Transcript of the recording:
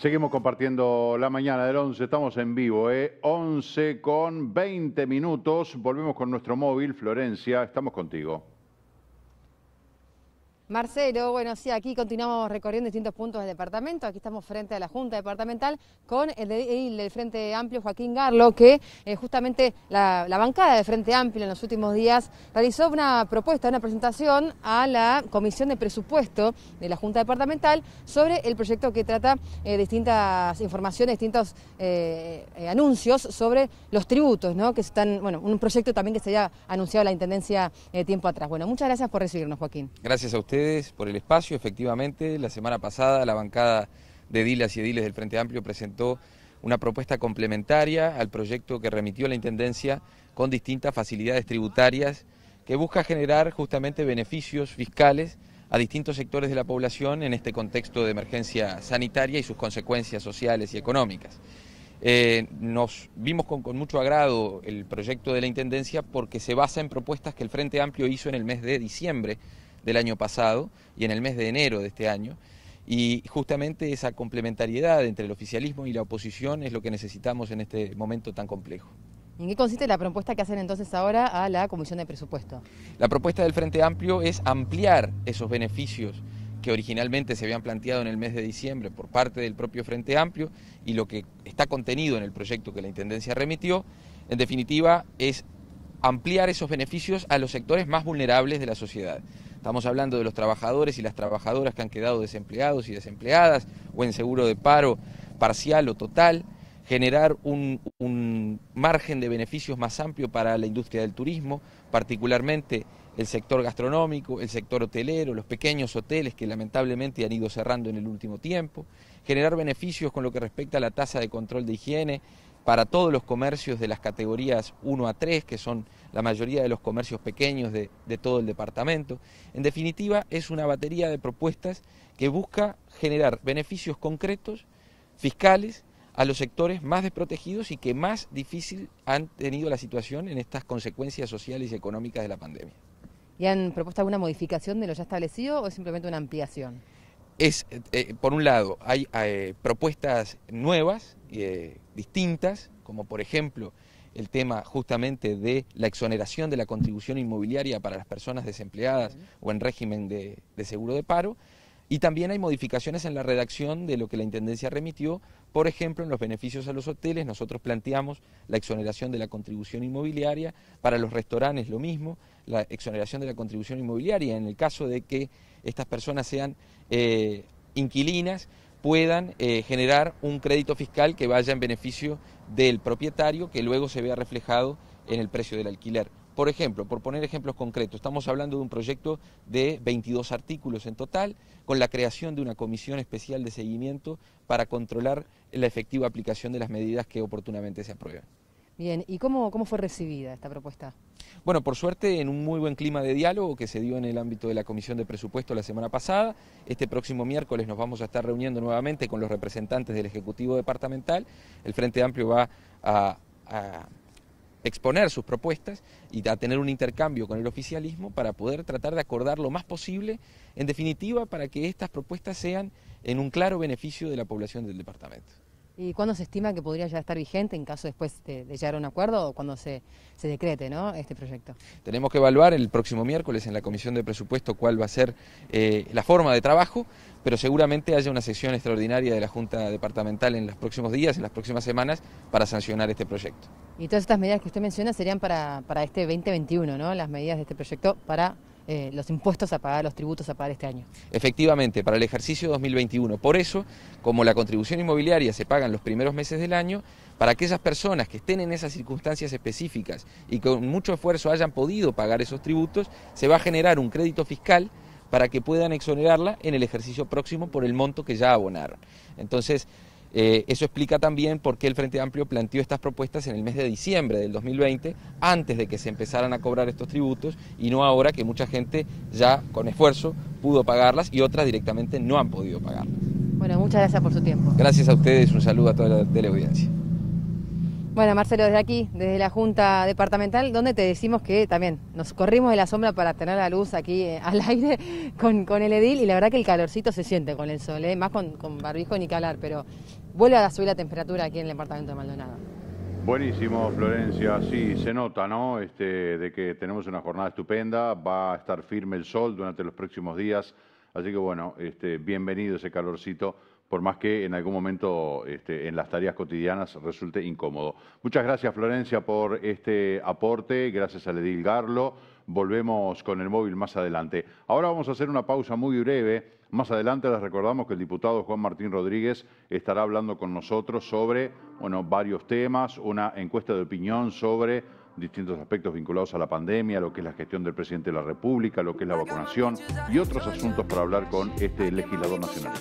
Seguimos compartiendo la mañana del 11, estamos en vivo, ¿eh? 11 con 20 minutos, volvemos con nuestro móvil, Florencia, estamos contigo. Marcelo, bueno, sí, aquí continuamos recorriendo distintos puntos del departamento. Aquí estamos frente a la Junta Departamental con el, de, del Frente Amplio, Joaquín Garlo, que eh, justamente la, bancada del Frente Amplio en los últimos días realizó una propuesta, una presentación a la Comisión de Presupuesto de la Junta Departamental sobre el proyecto que trata eh, distintas informaciones, distintos eh, anuncios sobre los tributos, ¿no? Que están, bueno, un proyecto también que se había anunciado la Intendencia tiempo atrás. Bueno, muchas gracias por recibirnos, Joaquín. Gracias a usted por el espacio. Efectivamente, la semana pasada la bancada de Dilas y Ediles del Frente Amplio presentó una propuesta complementaria al proyecto que remitió la Intendencia con distintas facilidades tributarias que busca generar justamente beneficios fiscales a distintos sectores de la población en este contexto de emergencia sanitaria y sus consecuencias sociales y económicas. Eh, nos vimos con, con, mucho agrado el proyecto de la Intendencia porque se basa en propuestas que el Frente Amplio hizo en el mes de diciembre del año pasado y en el mes de enero de este año. Y justamente esa complementariedad entre el oficialismo y la oposición es lo que necesitamos en este momento tan complejo. ¿En qué consiste la propuesta que hacen entonces ahora a la Comisión de Presupuesto? La propuesta del Frente Amplio es ampliar esos beneficios que originalmente se habían planteado en el mes de diciembre por parte del propio Frente Amplio y lo que está contenido en el proyecto que la Intendencia remitió, en definitiva, es ampliar esos beneficios a los sectores más vulnerables de la sociedad. Estamos hablando de los trabajadores y las trabajadoras que han quedado desempleados y desempleadas o en seguro de paro parcial o total, generar un, margen de beneficios más amplio para la industria del turismo, particularmente el sector gastronómico, el sector hotelero, los pequeños hoteles que lamentablemente han ido cerrando en el último tiempo, generar beneficios con lo que respecta a la tasa de control de higiene, para todos los comercios de las categorías 1 a 3, que son la mayoría de los comercios pequeños de, todo el departamento. En definitiva, es una batería de propuestas que busca generar beneficios concretos, fiscales, a los sectores más desprotegidos y que más difícil han tenido la situación en estas consecuencias sociales y económicas de la pandemia. ¿Y han propuesto alguna modificación de lo ya establecido o simplemente una ampliación? es, eh, eh, por un lado, hay eh, propuestas nuevas, y distintas, como por ejemplo el tema justamente de la exoneración de la contribución inmobiliaria para las personas desempleadas o en régimen de seguro de paro, y también hay modificaciones en la redacción de lo que la Intendencia remitió. Por ejemplo, en los beneficios a los hoteles, nosotros planteamos la exoneración de la contribución inmobiliaria, para los restaurantes lo mismo, la exoneración de la contribución inmobiliaria, en el caso de que estas personas sean eh, inquilinas, puedan eh, generar un crédito fiscal que vaya en beneficio del propietario, que luego se vea reflejado en el precio del alquiler. Por ejemplo, por poner ejemplos concretos, estamos hablando de un proyecto de 22 artículos en total, con la creación de una comisión especial de seguimiento para controlar la efectiva aplicación de las medidas que oportunamente se aprueben. Bien, ¿y cómo, cómo, fue recibida esta propuesta? Bueno, por suerte, en un muy buen clima de diálogo que se dio en el ámbito de la Comisión de Presupuesto la semana pasada. Este próximo miércoles nos vamos a estar reuniendo nuevamente con los representantes del Ejecutivo Departamental. El Frente Amplio va a exponer sus propuestas y tener un intercambio con el oficialismo para poder tratar de acordar lo más posible, en definitiva, para que estas propuestas sean en un claro beneficio de la población del departamento. ¿Y cuándo se estima que podría ya estar vigente en caso después de, llegar a un acuerdo o cuando se, decrete ¿no? este proyecto? Tenemos que evaluar el próximo miércoles en la Comisión de Presupuesto cuál va a ser eh, la forma de trabajo, pero seguramente haya una sesión extraordinaria de la Junta Departamental en los próximos días, en las próximas semanas, para sancionar este proyecto. Y todas estas medidas que usted menciona serían para, para este 2021, ¿no? Las medidas de este proyecto para eh, los impuestos a pagar, los tributos a pagar este año. Efectivamente, para el ejercicio 2021. Por eso, como la contribución inmobiliaria se paga en los primeros meses del año, para aquellas personas que estén en esas circunstancias específicas y con mucho esfuerzo hayan podido pagar esos tributos, se va a generar un crédito fiscal para que puedan exonerarla en el ejercicio próximo por el monto que ya abonaron. Entonces, eh, eso explica también por qué el Frente Amplio planteó estas propuestas en el mes de diciembre del 2020, antes de que se empezaran a cobrar estos tributos, y no ahora que mucha gente ya con esfuerzo pudo pagarlas y otras directamente no han podido pagarlas. Bueno, muchas gracias por su tiempo. Gracias a ustedes, un saludo a toda la teleaudiencia. Bueno, Marcelo, desde aquí, desde la Junta Departamental, donde te decimos que también nos corrimos de la sombra para tener la luz aquí eh, al aire con, el edil y la verdad que el calorcito se siente con el sol, eh, más con, barbijo ni calar, pero vuelve a subir la temperatura aquí en el departamento de Maldonado. Buenísimo, Florencia. Sí, se nota, ¿no? Este, de que tenemos una jornada estupenda, va a estar firme el sol durante los próximos días, así que bueno, este, bienvenido ese calorcito por más que en algún momento este, en las tareas cotidianas resulte incómodo. Muchas gracias Florencia por este aporte, gracias a Ledil Garlo. Volvemos con el móvil más adelante. Ahora vamos a hacer una pausa muy breve. Más adelante les recordamos que el diputado Juan Martín Rodríguez estará hablando con nosotros sobre varios temas, una encuesta de opinión sobre distintos aspectos vinculados a la pandemia, lo que es la gestión del presidente de la República, lo que es la vacunación y otros asuntos para hablar con este legislador nacional.